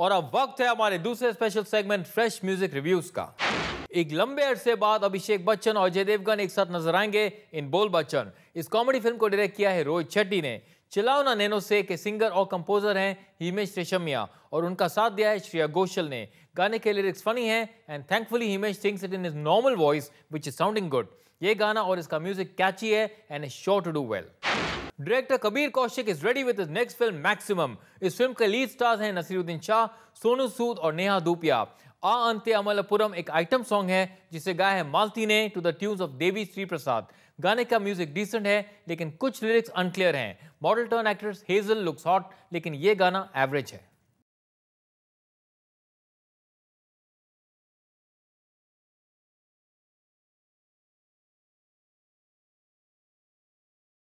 और अब वक्त है हमारे दूसरे special segment fresh music reviews का एक लंबे अरसे बाद अभिषेक बच्चन और अजय देवगन एक साथ नजर आएंगे इन बोल बच्चन इस कॉमेडी फिल्म को डायरेक्ट किया है रोहित शेट्टी ने चिलावना नैनो से के सिंगर और कंपोजर हैं हिमेश रेशमिया और उनका साथ दिया है श्रेया घोषल ने गाने के लिरिक्स फनी हैं and thankfully Himesh sings it in is normal voice which is sounding good ये गाना और इसका म्यूजिक कैची है and is sure to do well director Kabir Kaushik is ready with next film maximum इस फिल्म के लीड स्टार्स हैं नसीरुद्दीन शाह सोनू सूद और नेहा दूपिया आ अंत्य अमलपुरम एक आइटम सॉन्ग है जिसे गाया है मालती ने to the tunes of Devi Shri Prasad गाने का म्यूजिक डिसेंट है लेकिन कुछ लिरिक्स अनक्लियर हैं model turn actress Hazel looks hot लेकिन ये गाना एवरेज है